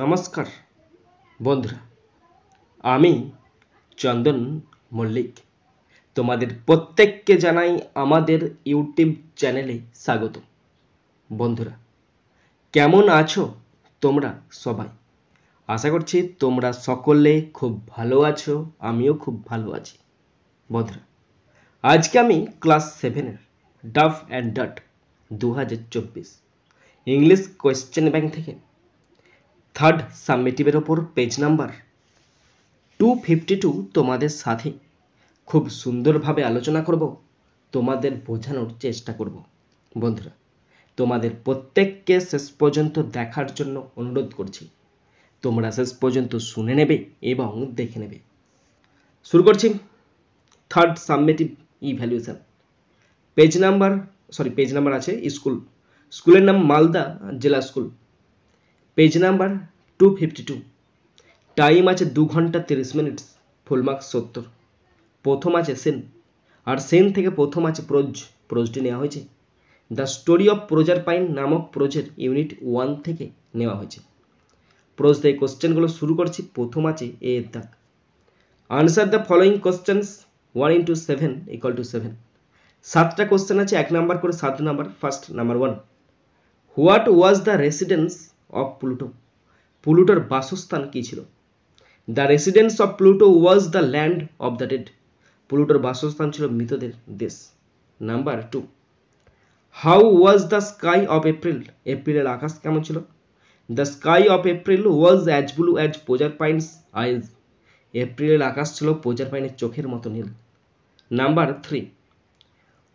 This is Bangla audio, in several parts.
নমস্কার বন্ধুরা আমি চন্দন মল্লিক তোমাদের প্রত্যেককে জানাই আমাদের ইউটিউব চ্যানেলে স্বাগত বন্ধুরা কেমন আছো তোমরা সবাই আশা করছি তোমরা সকলে খুব ভালো আছো আমিও খুব ভালো আছি বন্ধুরা আজকে আমি ক্লাস সেভেনের ডাফ অ্যান্ড ডাট দু হাজার চব্বিশ ইংলিশ কোয়েশ্চেন ব্যাংক থেকে থার্ড সাবমিটিভের ওপর page number two fifty two তোমাদের সাথে খুব সুন্দরভাবে আলোচনা করব তোমাদের বোঝানোর চেষ্টা করব বন্ধুরা তোমাদের প্রত্যেককে শেষ পর্যন্ত দেখার জন্য অনুরোধ করছি তোমরা শেষ পর্যন্ত শুনে নেবে এবং দেখে নেবে শুরু করছি third summative evaluation page number sorry page number আছে স্কুল স্কুলের নাম মালদা জেলা school page number two fifty two time আছে দু ঘন্টা তিরিশ মিনিট ফুল মার্কস সত্তর প্রথম আছে সেন আর সেন থেকে প্রথম আছে প্রোজ প্রোজটি নেওয়া হয়েছে the story of Proserpine নামক প্রোজের ইউনিট ওয়ান থেকে নেওয়া হয়েছে প্রোজ দিয়ে কোশ্চেনগুলো শুরু করছি প্রথম আছে এ এর দাগ answer the following questions one into seven equal to seven সাতটা কোশ্চেন আছে এক নাম্বার করে সাত number first number one what was the residence of Pluto প্লুটোর বাসস্থান কী ছিল the residence of Pluto was the land of the dead প্লুটোর বাসস্থান ছিল মৃতদের দেশ number two how was the sky of April এপ্রিলের আকাশ কেমন ছিল the sky of April was as blue as Podger Proserpine's eyes এপ্রিলের আকাশ ছিল পোজার পাইনের চোখের মতো নীল number three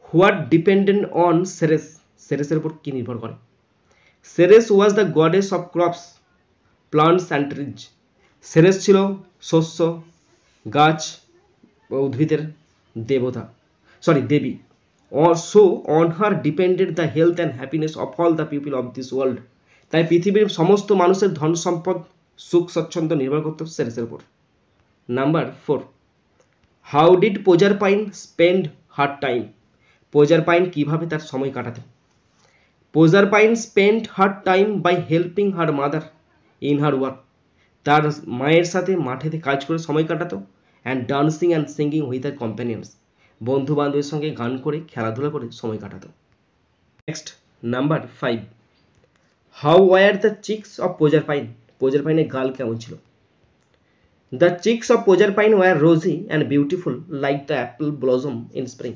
what dependent on Ceres সেরেসের উপর কী নির্ভর করে Ceres was the goddess of crops plants and trees Ceres ছিল শস্য গাছ উদ্ভিদের দেবতা সরি দেবী so on her depended the health and happiness of all the people of this world তাই পৃথিবীর সমস্ত মানুষের ধন সম্পদ সুখ স্বচ্ছন্দ নির্ভর করত সেরেসের উপর number four how did Proserpine spend her time Proserpine কীভাবে তার সময় কাটাতেন Proserpine spend her time by helping her mother in her work তার মায়ের সাথে মাঠেতে কাজ করে সময় কাটাতো and dancing and singing with her companions বন্ধু বান্ধবের সঙ্গে গান করে খেলাধুলা করে সময় কাটাতো next number five how were the cheeks of Proserpine পোজার পাইনের গাল কেমন ছিল the cheeks of Proserpine were rosy and beautiful like the apple blossom in spring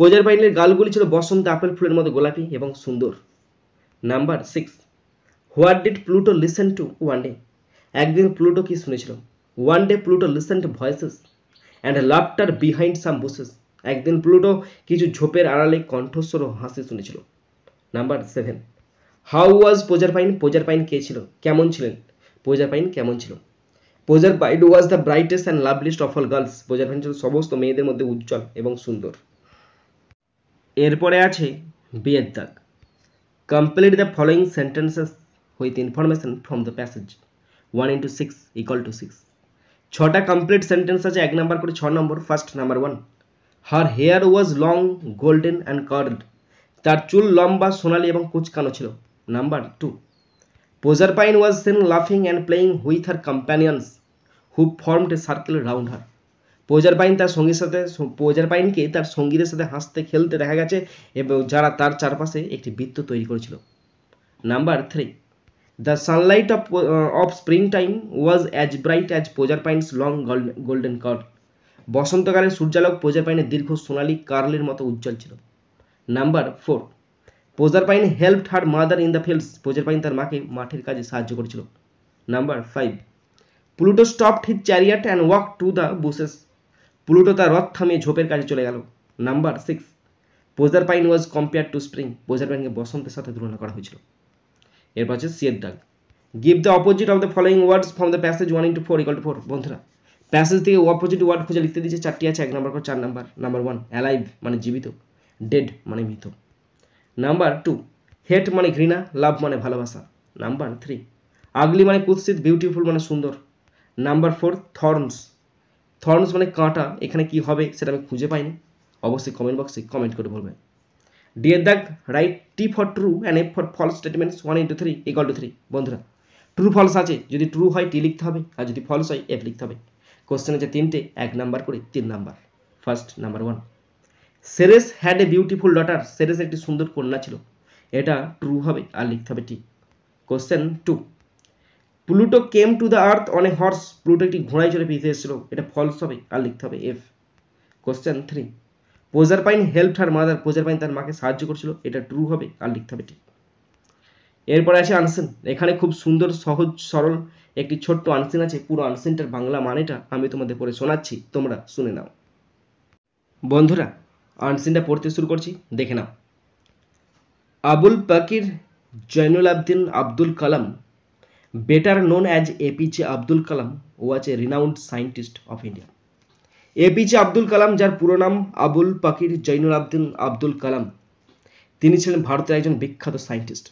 পোজার বাহিনীর গালগুলি ছিল বসন্ত আপেল ফুলের মতো গোলাপি এবং সুন্দর number six what did Pluto listen to one day একদিন প্লুটো কি শুনেছিল one day Pluto listen to voices and laughter behind some bushes একদিন প্লুটো কিছু ঝোপের আড়ালে কণ্ঠস্বর হাসি শুনেছিল number seven how was Proserpine Proserpine কে ছিল কেমন ছিলেন পোজার পাইন কেমন ছিল Proserpine was the brightest and loveliest of all girls Proserpine ছিল সমস্ত মেয়েদের মধ্যে উজ্জ্বল এবং সুন্দর এরপরে আছে বিয়ের দাগ complete the following sentences with information from the passage one into six equal to six ছটা কমপ্লিট সেন্টেন্স আছে এক নম্বর করে ছ নম্বর first number one her hair was long golden and curled তার চুল লম্বা সোনালি এবং কুচকানো ছিল number two Proserpine was seen লাফিং and playing with her companions who formed a circle round her Proserpine তার সঙ্গীর সাথে পৌজার পাইনকে তার সঙ্গীদের সাথে হাসতে খেলতে দেখা গেছে এবং যারা তার চারপাশে একটি বৃত্ত তৈরি করেছিল number three the sunlight of of spring time was as bright as Proserpine's long golden curls বসন্তকালে সূর্যালোক পৌজার পাইনের দীর্ঘ সোনালি কার্লের মতো উজ্জ্বল ছিল number four Proserpine help her mother in the fields Proserpine তার মাকে মাঠের কাজে সাহায্য করেছিল number five Pluto stopped his chariot and walk to the bushes Pluto তার রথ থামিয়ে ঝোপের কাছে চলে গেল number six Proserpine was compare to spring পোজার পাইনকে বসন্তের সাথে তুলনা করা হয়েছিল এরপর হচ্ছে সিয়ের ডাক give the opposite of the following words from the passage one into four equal to four বন্ধুরা প্যাসেজ থেকে অপোজিট ওয়ার্ড খুঁজে লিখতে দিয়েছে চারটি আছে এক নম্বর করে চার নাম্বার নাম্বার ওয়ান অ্যালাইভ মানে জীবিত ডেড মানে মৃত নাম্বার টু হেট মানে ঘৃণা লাভ মানে ভালোবাসা নাম্বার থ্রি আগলি মানে কুৎসিত বিউটিফুল মানে সুন্দর নাম্বার ফোর থর্নস থর্নস মানে কাঁটা এখানে কি হবে সেটা আমি খুঁজে পাইনি অবশ্যই কমেন্ট বক্সে কমেন্ট করে বলবেন ডিয়ার দ্যাক write T for true and F for false statements one into three equal to three বন্ধুরা ট্রু ফলস আছে যদি ট্রু হয় টি লিখতে হবে আর যদি ফলস হয় এফ লিখতে হবে কোশ্চেন আছে তিনটে এক নাম্বার করে তিন number first number one Ceres had a beautiful daughter Ceres একটি সুন্দর কন্যা ছিল এটা ট্রু হবে আর লিখতে হবে T question two Pluto came to the earth on a horse Pluto একটি ঘোড়ায় চড়ে পৃথিবীতে এসেছিল এটা ফলস হবে আর লিখতে হবে F question three Proserpine help her mother Proserpine তার মাকে সাহায্য করছিল এটা ট্রু হবে আর লিখতে হবে ঠিক এরপরে আছে আনসেন এখানে খুব সুন্দর সহজ সরল একটি ছোট্ট আনসেন আছে পুরো আনসেনটার বাংলা মানেটা আমি তোমাদের পরে শোনাচ্ছি তোমরা শুনে নাও বন্ধুরা আনসেনটা পড়তে শুরু করছি দেখে নাও Avul Pakir Jainulabdeen Abdul Kalam better known as APJ Abdul Kalam, was a renowned scientist of India APJ Abdul Kalam যার পুরো নাম আবুল পাকির জৈনুল আবদিন আব্দুল কালাম তিনি ছিলেন ভারতের একজন বিখ্যাত scientist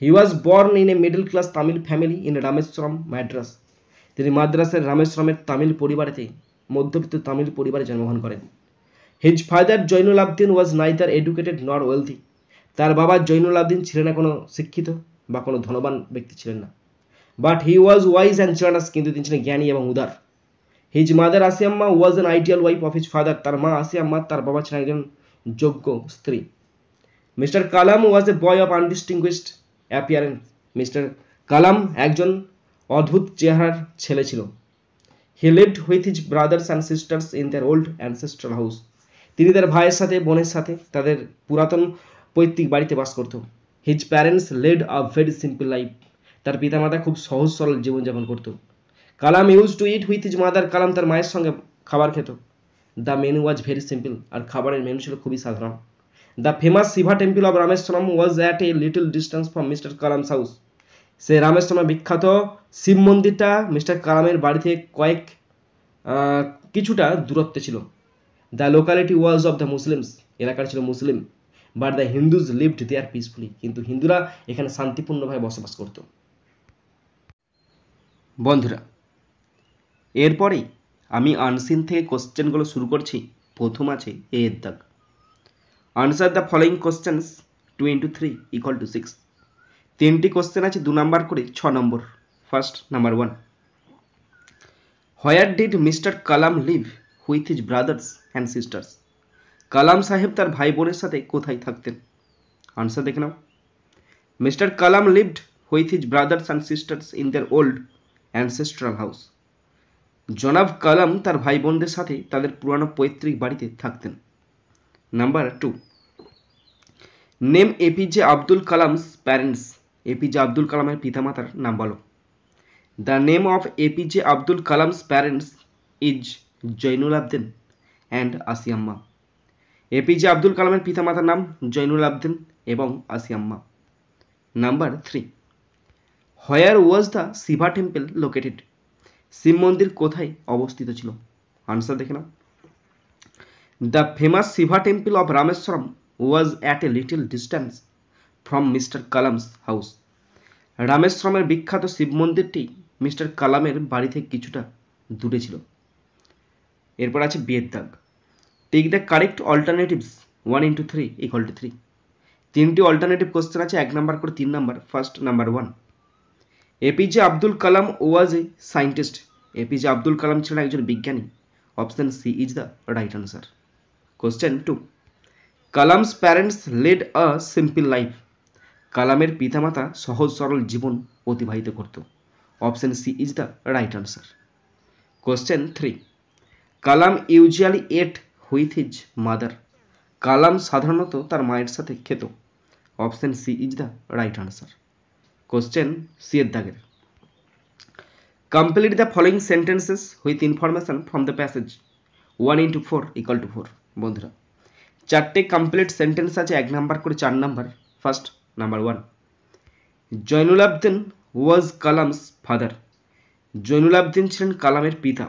he was born in a middle class Tamil family in Rameswaram Madras তিনি মাদ্রাসের রামেশ্বরমের তামিল পরিবারেতে মধ্যবিত্ত তামিল পরিবারে জন্মগ্রহণ করেন his father Jainulabdeen was neither educated nor wealthy তার বাবা জৈনুল আবদিন ছিলেন না কোনো শিক্ষিত বা কোনো ধনবান ব্যক্তি ছিলেন না but he was wise and generous কিন্তু তিনি ছিলেন জ্ঞানী এবং উদার his mother Ashiamma was an ideal wife of his father তার মা আসিয়াম্মা তার বাবা ছিলেন একজন যোগ্য স্ত্রী mister Kalam was a boy of undistinguished appearance mister Kalam একজন অদ্ভুত চেহারার ছেলে ছিল he lived with his brothers and sisters in their old ancestral house তিনি তার ভাইয়ের সাথে বোনের সাথে তাদের পুরাতন পৈতৃক বাড়িতে বাস করত his parents led a very simple life তার পিতামাতা খুব সহজ সরল জীবনযাপন করত Kalam used to eat with his mother Kalam তার মায়ের সঙ্গে খাবার খেত the menu was very simple আর খাবারের মেনু ছিল খুবই সাধারণ the famous Shiva temple of Rameswaram was at a little distance from mister Kalam house সে রামেশ্বরমের বিখ্যাত শিব মন্দিরটা মিস্টার কালামের বাড়ি থেকে কয়েক কিছুটা দূরত্বে ছিল the locality was of the Muslims এলাকার ছিল মুসলিম but the Hindus lived there peacefully কিন্তু হিন্দুরা এখানে শান্তিপূর্ণভাবে বসবাস করতো বন্ধুরা এরপরেই আমি আনসিন থেকে কোশ্চেনগুলো শুরু করছি প্রথম আছে এ এর দাগ answer the following questions two into three equal to six তিনটি কোশ্চেন আছে দু নম্বর করে ছ নম্বর first number one where did mister Kalam live with his brothers and sisters Kalam সাহেব তার ভাই বোনের সাথে কোথায় থাকতেন আনসার দেখে নাও mister Kalam lived with his brothers and sisters in their old ancestral house জনাব কালাম তার ভাই বোনদের সাথে তাদের পুরানো পৈতৃক বাড়িতে থাকতেন number two name APJ Abdul Kalam's parents APJ Abdul কালামের পিতামাতার নাম বলো the name of APJ Abdul Kalam's parents is Jainulabdeen and Ashiamma APJ Abdul কালামের পিতামাতার নাম জৈনুল আবদিন এবং আসিয়াম্মা number three where was the Shiva temple located Shiva মন্দির কোথায় অবস্থিত ছিল আনসার দেখে নাও the famous Shiva temple of Rameswaram was at a little distance from mister Kalam's house রামেশ্বরমের বিখ্যাত শিব মন্দিরটি মিস্টার কালামের বাড়ি থেকে কিছুটা দূরে ছিল এরপর আছে বিয়ের দাগ take the correct alternatives one into three equal to three তিনটি অল্টারনেটিভ কোশ্চেন আছে এক নাম্বার করে তিন number first number one APJ Abdul Kalam was a scientist APJ Abdul Kalam ছিলেন একজন বিজ্ঞানী option C is the right answer question two Kalam's parents led a simple life কালামের পিতামাতা সহজ সরল জীবন অতিবাহিত করত option C is the right answer question three Kalam usually at with his mother Kalam সাধারণত তার মায়ের সাথে খেত option C is the right answer question সি দাগের complete the following sentences with information from the passage one into four equal to four বন্ধুরা চারটে কমপ্লিট সেন্টেন্স আছে এক নাম্বার করে চার number first number one Jainulabdeen was Kalam's father Jainulabdeen ছিলেন কালামের পিতা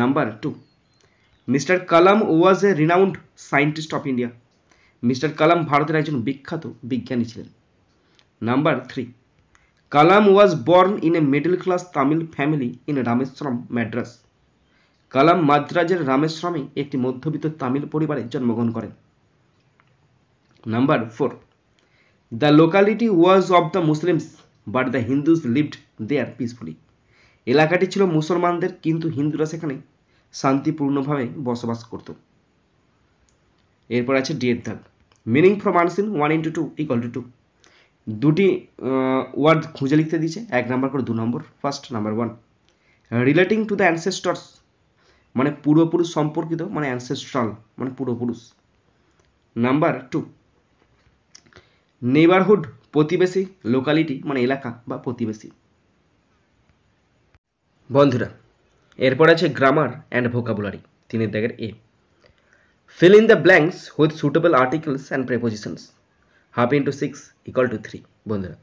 number two mister Kalam was a renowned scientist of India mister Kalam ভারতের একজন বিখ্যাত বিজ্ঞানী ছিলেন number three Kalam was born in a middle class Tamil family in Rameswaram, Madras. Kalam মাদ্রাজের রামেশ্বরমে একটি মধ্যবিত্ত তামিল পরিবারে জন্মগ্রহণ করেন number four the locality was of the Muslims but the Hindus lived there peacefully এলাকাটি ছিল মুসলমানদের কিন্তু হিন্দুরা সেখানে শান্তিপূর্ণভাবে বসবাস করত এরপর আছে ডিয়ের দাগ meaning from unseen one into two equal to two দুটি ওয়ার্ড খুঁজে লিখতে দিয়েছে এক নাম্বার করে দু নম্বর first number one relating to the ancestors মানে পূর্বপুরুষ সম্পর্কিত মানে অ্যানসেস্ট্রাল মানে পূর্বপুরুষ নাম্বার টু নেইবারহুড প্রতিবেশী লোকালিটি মানে এলাকা বা প্রতিবেশী বন্ধুরা এরপর আছে গ্রামার অ্যান্ড ভোকাবুলারি তিনের দেখের A fill in the blanks with suitable articles and prepositions half into six equal to three বন্ধুরা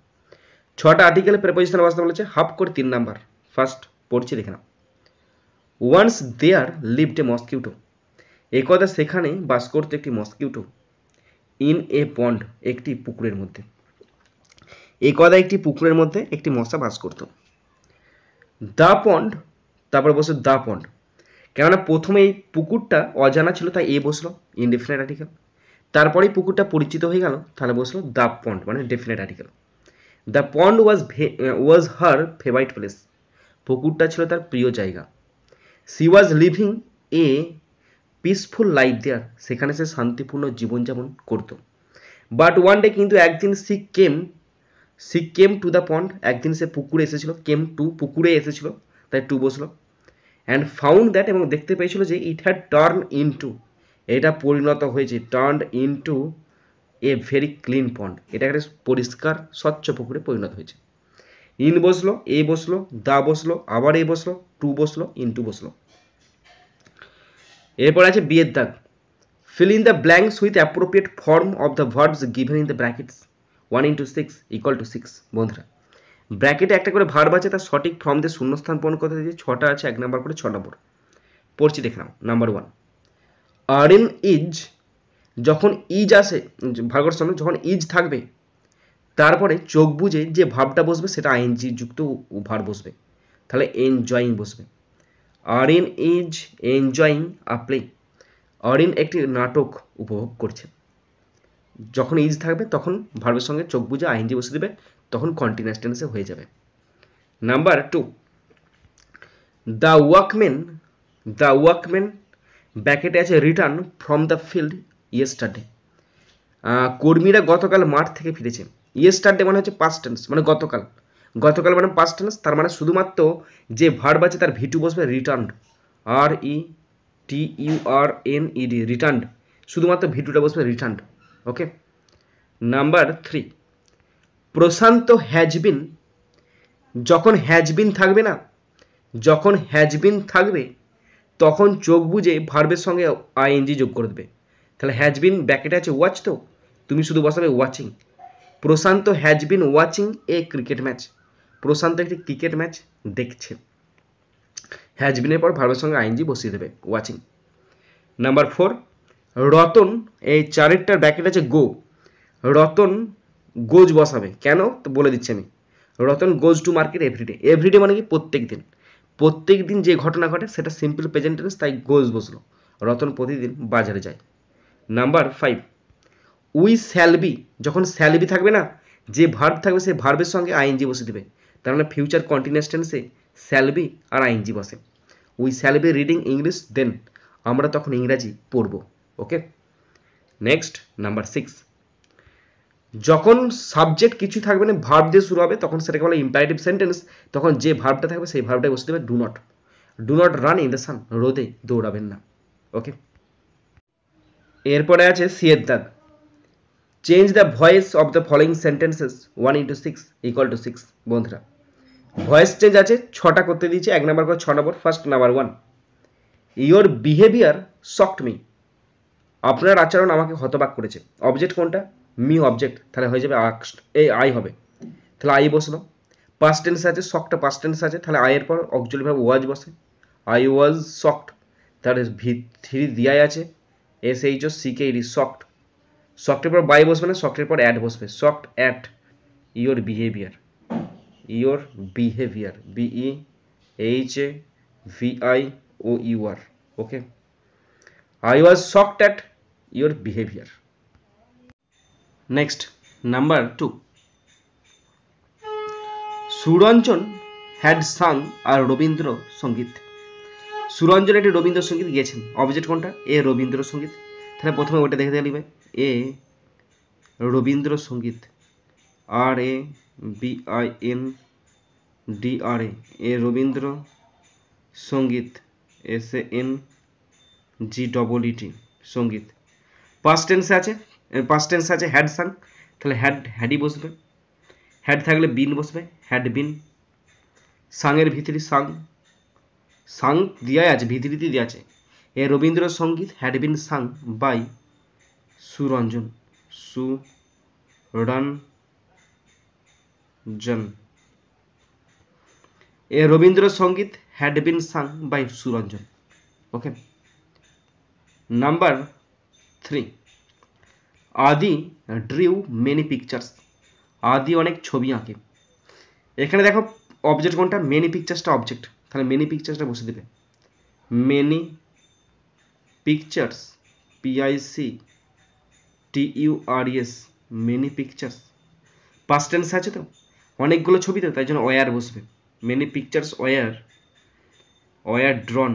ছটা আর্টিকেল প্রেপোজিশন অবস্থা বলেছে হাফ করে তিন নাম্বার ফার্স্ট পড়ছি দেখে নাও once there lived a mosquito এই সেখানে বাস করতো একটি মস্কিউটো ইন এ পন্ড একটি পুকুরের মধ্যে একদা একটি পুকুরের মধ্যে একটি মশা বাস করত দা পন্ড তারপর বসে দা পন্ড কেননা প্রথমে এই পুকুরটা অজানা ছিল তাই এ বসলো ইনডিফিনাইট আর্টিকেল তারপরেই পুকুরটা পরিচিত হয়ে গেল তাহলে বসলো দ্য পন্ড মানে definite article the pond was was her favourite place পুকুরটা ছিল তার প্রিয় জায়গা she was living a peaceful life there সেখানে সে শান্তিপূর্ণ জীবনযাপন করত বাট ওয়ান ডে কিন্তু একদিন she came she came to the pond একদিন সে পুকুরে এসেছিল কেম টু পুকুরে এসেছিল তাই টু বসলো অ্যান্ড ফাউন্ড দ্যাট এবং দেখতে পেয়েছিল যে it had turn in to এটা পরিণত হয়েছে turn into a very clean pond এটা একটা পরিষ্কার স্বচ্ছ পুকুরে পরিণত হয়েছে ইন বসলো এ বসলো দা বসলো আবার এ বসলো টু বসলো ইনটু বসলো এরপর আছে বিয়ের দাগ fill in the blanks with appropriate form of the verbs given in the brackets one into six equal to six বন্ধুরা ব্র্যাকেটে একটা করে ভার্ব আছে তার সঠিক ফর্ম দিয়ে শূন্যস্থান পূরণ করতে দিয়ে ছটা আছে এক নাম্বার করে ছ নম্বর পড়ছি দেখে নাও number one Arun is যখন ইজ আসে ভার্গর সামনে যখন ইজ থাকবে তারপরে চোখ বুঝে যে ভাবটা বসবে সেটা আইএনজি যুক্ত ভার বসবে তাহলে এনজয়িং বসবে Arun is enjoying a Arun একটি নাটক উপভোগ করছে যখন ইজ থাকবে তখন ভার্বের সঙ্গে চোখ বুঝে আইএনজি বসে দেবে তখন কন্টিনিউয়াস টেন্সে হয়ে যাবে number two the workmen the workmen ব্যাকেটে আছে return from the field yesterday কর্মীরা গতকাল মাঠ থেকে ফিরেছে ইয়েস্টারডে মানে হচ্ছে পাস্ট টেন্স মানে গতকাল গতকাল মানে পাস্ট টেন্স তার মানে শুধুমাত্র যে ভার্ব আছে তার ভিটু বসবে return R E T U R N ED return শুধুমাত্র ভিটুটা বসবে return okay number three Prashant has been যখন হ্যাজবিন থাকবে না যখন হ্যাজবিন থাকবে তখন চোখ বুঝে ভার্বের সঙ্গে আইএনজি যোগ করে দেবে তাহলে হ্যাজ বিন ব্যাকেটে আছে ওয়াচ তো তুমি শুধু বসাবে watching Prashant has been watching a cricket match Prashant একটি ক্রিকেট ম্যাচ দেখছে হ্যাজ বিনের পর ভার্বের সঙ্গে আইএনজি বসিয়ে দেবে ওয়াচিং নাম্বার ফোর রতন এই চারেরটার ব্যাকেট আছে গো রতন গোজ বসাবে কেন তো বলে দিচ্ছি আমি Ratan goes to market everyday everyday মানে কি প্রত্যেক দিন প্রত্যেক দিন যে ঘটনা ঘটে সেটা সিম্পল প্রেজেন্টেন্স তাই গোজ বসলো রতন প্রতিদিন বাজারে যায় নাম্বার ফাইভ উই স্যালবি যখন স্যালবি থাকবে না যে ভার্ব থাকবে সেই ভার্বের সঙ্গে আইএনজি বসে দেবে তার মানে ফিউচার কন্টিনিউস টেন্সে স্যালবি আর আইএনজি বসে we shall be reading English then আমরা তখন ইংরাজি পড়ব ওকে নেক্সট নাম্বার সিক্স যখন সাবজেক্ট কিছু থাকবে না ভার্ব দিয়ে শুরু হবে তখন সেটাকে বলে ইম্পারেটিভ সেন্টেন্স তখন যে ভার্বটা থাকবে সেই ভার্বটাই বসে দেবে do not do not run in the sun রোদে দৌড়াবেন না ওকে এরপরে আছে সিয়ের change the voice of the following sentences one into six equal to six বন্ধুরা ভয়েস চেঞ্জ আছে ছটা করতে দিয়েছে এক নাম্বার করে ছ নম্বর first number one your behaviour soft me আপনার আচরণ আমাকে হতবাক করেছে অবজেক্ট কোনটা মি অবজেক্ট তাহলে হয়ে যাবে এই আই হবে তাহলে আই বসলো পাস্ট টেন্স আছে শকটা পাস্ট টেন্স আছে তাহলে আয়ের পর অকচুয়ালিভাবে ওয়াজ বসে আই ওয়াজ শকড তাহলে ভি থ্রি দিয়াই আছে S H O C K E D shocked শকটের পর বাই বসবে না শকটের পর অ্যাড বসবে shocked at your behaviour your behaviour B E H A V I O U R okay I was shocked at your behaviour next number two Suranjan had sung আর রবীন্দ্রসঙ্গীত সুরঞ্জন একটি রবীন্দ্রসঙ্গীত গিয়েছেন অবজেক্ট কোনটা এ রবীন্দ্রসঙ্গীত তাহলে প্রথমে ওটা দেখে লিখবে a Rabindrasangeet R A B I N D R A a Rabindrasangeet S A N G double E T sangeet past টেন্সে আছে পাস্ট টেন্স আছে হ্যাড সাং তাহলে হ্যাড হ্যাডই বসবে হ্যাড থাকলে বিন বসবে হ্যাড বিন সাংয়ের ভিতরে সাং সাং দেওয়াই আছে ভিতরিতে দেওয়া আছে a Rabindrasangeet had been sung by Suranjan সু Suranjan a Rabindrasangeet had been sung by Suranjan okay number three Adi drew many pictures Adi অনেক ছবি আঁকে এখানে দেখো অবজেক্ট কোনটা মেনি পিকচার্সটা অবজেক্ট তাহলে মেনি পিকচার্সটা বসে দেবে many pictures P I C R E S many pictures past tense আছে তো অনেকগুলো ছবি তো তাই জন্য ওয়ার বসবে many pictures were were drawn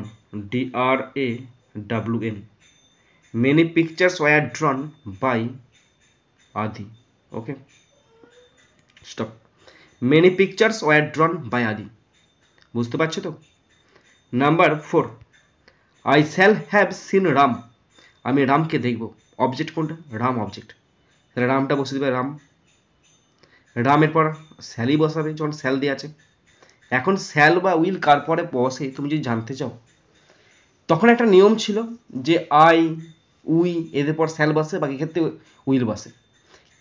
D R A W N many pictures were drawn by adi okay stop many pictures were drawn by adi বুঝতে পারছো তো number four I shall have seen Ram আমি রামকে দেখব অবজেক্ট কোনটা রাম অবজেক্ট রামটা বসে দেবে রাম রামের পর স্যালই বসাবে যখন স্যাল দিয়ে আছে এখন স্যাল বা উইল কার পরে বসে তুমি যদি জানতে চাও তখন একটা নিয়ম ছিল যে আই উই এদের পর স্যাল বসে বাকি ক্ষেত্রে উইল বসে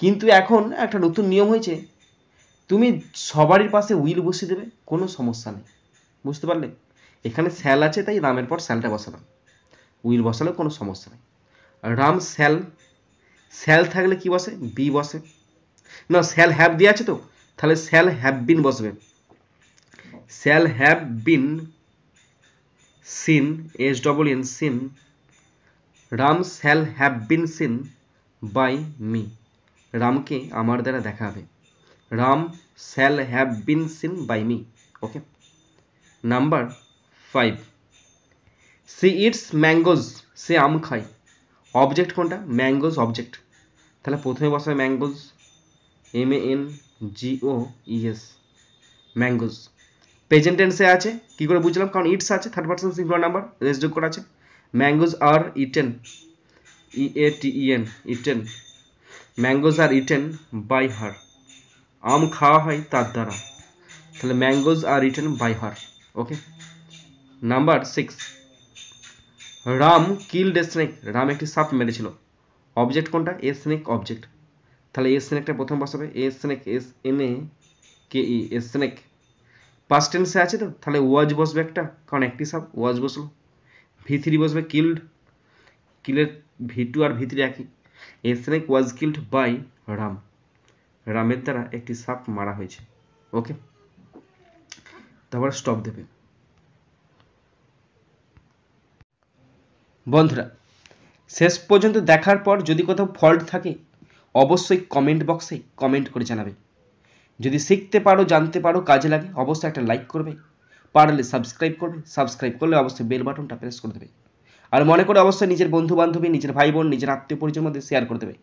কিন্তু এখন একটা নতুন নিয়ম হয়েছে তুমি সবারই পাশে উইল বসিয়ে দেবে কোনো সমস্যা নেই বুঝতে পারলে এখানে স্যাল আছে তাই রামের পর স্যালটা বসালাম উইল বসালেও কোনো সমস্যা নেই রাম স্যাল স্যাল থাকলে কি বসে বি বসে না স্যাল হ্যাভ দিয়ে আছে তো তাহলে স্যাল হ্যাভ বিন বসবে shall have been seen S double N seen Ram shall have been seen by me রামকে আমার দ্বারা দেখা হবে Ram shall have been seen by me okay number five she eats mangoes সে আম খায় অবজেক্ট কোনটা ম্যাঙ্গোজ অবজেক্ট তাহলে প্রথমে বসায় mangoes M A N G O E S mangoes প্রেজেন্টেন্সে আছে কি করে বুঝলাম কারণ ইটস আছে থার্ড পার্সন সিঙ্গুলার নাম্বার রেজ যোগ করা আছে mangoes are eaten e a t e n eaten mangoes are eaten by her আম খাওয়া হয় তার দ্বারা তাহলে mangoes are eaten by her okay number six Ram killed a snake Ram একটি সাপ মেরেছিল অবজেক্ট কোনটা এ স্নেক অবজেক্ট তাহলে এ স্নেকটা প্রথম বসাবে e, a snake S N A K E a snake past টেন্সে আছে তো তাহলে ওয়াজ বসবে একটা কারণ একটি সাপ ওয়াজ বসলো ভি বসবে কিল্ড কিলের ভি টু আর ভি একই a was killed by Ram রামের দ্বারা একটি সাপ মারা হয়েছে ওকে তারপর স্টপ দেবে বন্ধুরা শেষ পর্যন্ত দেখার পর যদি কোথাও ফল্ট থাকে অবশ্যই কমেন্ট বক্সে কমেন্ট করে জানাবে যদি শিখতে পারো জানতে পারো কাজে লাগে অবশ্যই একটা লাইক করবে পারলে সাবস্ক্রাইব করবে সাবস্ক্রাইব করলে অবশ্যই বেল বাটনটা প্রেস করে দেবে আর মনে করে অবশ্যই নিজের বন্ধু বান্ধবী নিজের ভাই বোন নিজের আত্মীয় পরিচয়ের মধ্যে শেয়ার করে দেবে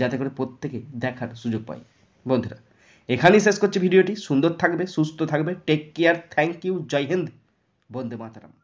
যাতে করে প্রত্যেকে দেখার সুযোগ পায় বন্ধুরা এখানেই শেষ করছি ভিডিওটি সুন্দর থাকবে সুস্থ থাকবে take care thank you Jai Hind Vande Mataram